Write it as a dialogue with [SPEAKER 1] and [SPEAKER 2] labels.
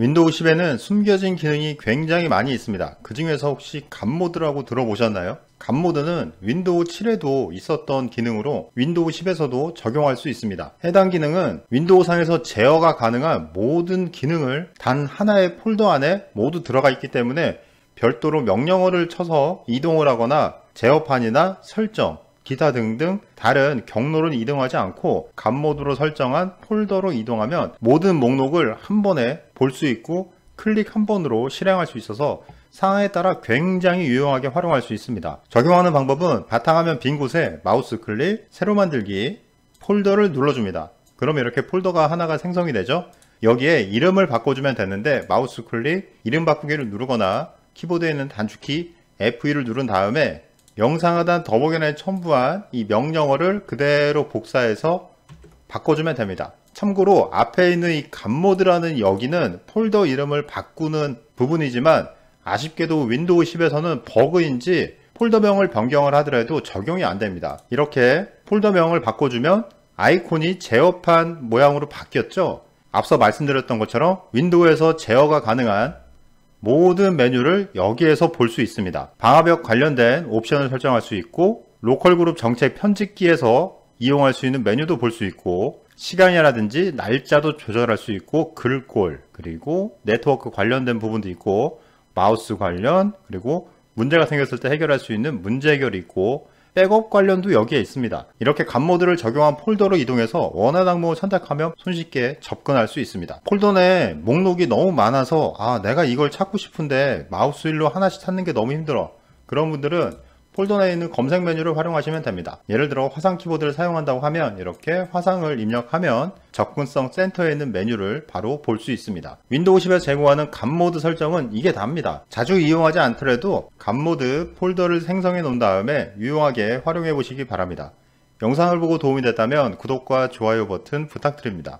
[SPEAKER 1] 윈도우 10에는 숨겨진 기능이 굉장히 많이 있습니다. 그 중에서 혹시 감모드라고 들어보셨나요? 감모드는 윈도우 7에도 있었던 기능으로 윈도우 10에서도 적용할 수 있습니다. 해당 기능은 윈도우상에서 제어가 가능한 모든 기능을 단 하나의 폴더 안에 모두 들어가 있기 때문에 별도로 명령어를 쳐서 이동을 하거나 제어판이나 설정, 기타 등등 다른 경로를 이동하지 않고 감모드로 설정한 폴더로 이동하면 모든 목록을 한 번에 볼수 있고 클릭 한 번으로 실행할 수 있어서 상황에 따라 굉장히 유용하게 활용할 수 있습니다. 적용하는 방법은 바탕화면 빈 곳에 마우스 클릭, 새로 만들기, 폴더를 눌러줍니다. 그럼 이렇게 폴더가 하나가 생성이 되죠? 여기에 이름을 바꿔주면 되는데 마우스 클릭, 이름 바꾸기를 누르거나 키보드에 있는 단축키 F2를 누른 다음에 영상 하단 더보기란에 첨부한 이 명령어를 그대로 복사해서 바꿔주면 됩니다. 참고로 앞에 있는 이 간모드라는 여기는 폴더 이름을 바꾸는 부분이지만 아쉽게도 윈도우 10에서는 버그인지 폴더명을 변경을 하더라도 적용이 안 됩니다. 이렇게 폴더명을 바꿔주면 아이콘이 제어판 모양으로 바뀌었죠. 앞서 말씀드렸던 것처럼 윈도우에서 제어가 가능한 모든 메뉴를 여기에서 볼 수 있습니다. 방화벽 관련된 옵션을 설정할 수 있고 로컬 그룹 정책 편집기에서 이용할 수 있는 메뉴도 볼 수 있고 시간이라든지 날짜도 조절할 수 있고 글꼴 그리고 네트워크 관련된 부분도 있고 마우스 관련 그리고 문제가 생겼을 때 해결할 수 있는 문제 해결이 있고 백업 관련도 여기에 있습니다. 이렇게 값모드를 적용한 폴더로 이동해서 원하는 항목을 선택하면 손쉽게 접근할 수 있습니다. 폴더 내 목록이 너무 많아서 아 내가 이걸 찾고 싶은데 마우스 일로 하나씩 찾는 게 너무 힘들어. 그런 분들은 폴더 내에 있는 검색 메뉴를 활용하시면 됩니다. 예를 들어 화상 키보드를 사용한다고 하면 이렇게 화상을 입력하면 접근성 센터에 있는 메뉴를 바로 볼 수 있습니다. 윈도우 1 0에 제공하는 간모드 설정은 이게 답니다. 자주 이용하지 않더라도 간모드 폴더를 생성해 놓은 다음에 유용하게 활용해 보시기 바랍니다. 영상을 보고 도움이 됐다면 구독과 좋아요 버튼 부탁드립니다.